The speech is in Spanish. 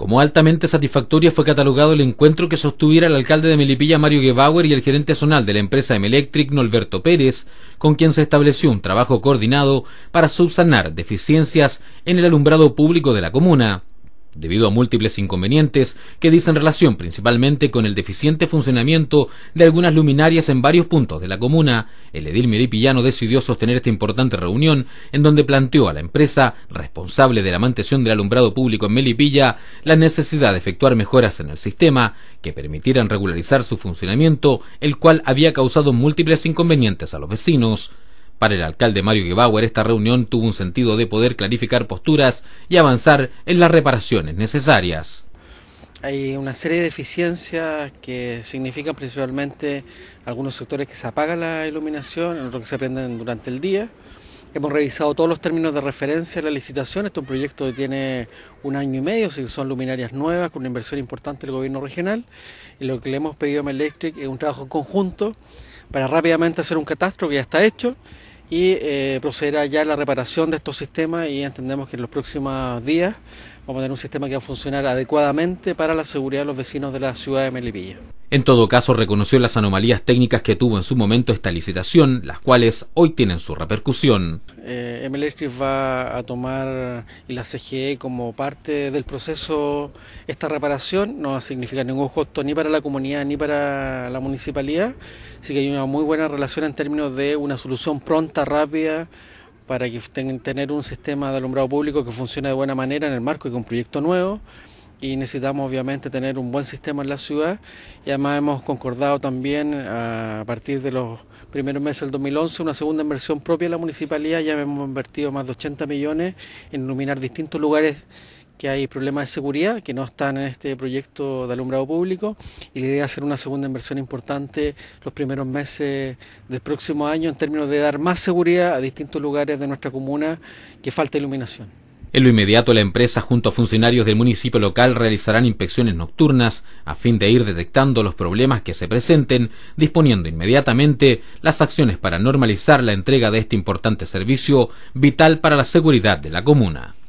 Como altamente satisfactoria fue catalogado el encuentro que sostuviera el alcalde de Melipilla Mario Gebauer y el gerente zonal de la empresa Emelectric Norberto Pérez, con quien se estableció un trabajo coordinado para subsanar deficiencias en el alumbrado público de la comuna debido a múltiples inconvenientes que dicen relación principalmente con el deficiente funcionamiento de algunas luminarias en varios puntos de la comuna, el edil Melipillano decidió sostener esta importante reunión en donde planteó a la empresa responsable de la mantención del alumbrado público en Melipilla la necesidad de efectuar mejoras en el sistema que permitieran regularizar su funcionamiento, el cual había causado múltiples inconvenientes a los vecinos. Para el alcalde Mario Gebauer, esta reunión tuvo un sentido de poder clarificar posturas y avanzar en las reparaciones necesarias. Hay una serie de deficiencias que significan principalmente algunos sectores que se apaga la iluminación, otros que se prenden durante el día. Hemos revisado todos los términos de referencia de la licitación. Este es un proyecto que tiene un año y medio, son luminarias nuevas, con una inversión importante del gobierno regional. Y lo que le hemos pedido a Melectric es un trabajo conjunto para rápidamente hacer un catastro que ya está hecho y eh, procederá ya la reparación de estos sistemas y entendemos que en los próximos días vamos a tener un sistema que va a funcionar adecuadamente para la seguridad de los vecinos de la ciudad de Melipilla. En todo caso, reconoció las anomalías técnicas que tuvo en su momento esta licitación, las cuales hoy tienen su repercusión. Eh, va a tomar y la CGE como parte del proceso esta reparación, no va a significar ningún costo ni para la comunidad ni para la municipalidad, así que hay una muy buena relación en términos de una solución pronta, rápida, para que tener un sistema de alumbrado público que funcione de buena manera en el marco de un proyecto nuevo y necesitamos obviamente tener un buen sistema en la ciudad y además hemos concordado también a partir de los primeros meses del 2011 una segunda inversión propia de la municipalidad, ya hemos invertido más de 80 millones en iluminar distintos lugares que hay problemas de seguridad que no están en este proyecto de alumbrado público y la idea es hacer una segunda inversión importante los primeros meses del próximo año en términos de dar más seguridad a distintos lugares de nuestra comuna que falta iluminación. En lo inmediato, la empresa junto a funcionarios del municipio local realizarán inspecciones nocturnas a fin de ir detectando los problemas que se presenten, disponiendo inmediatamente las acciones para normalizar la entrega de este importante servicio vital para la seguridad de la comuna.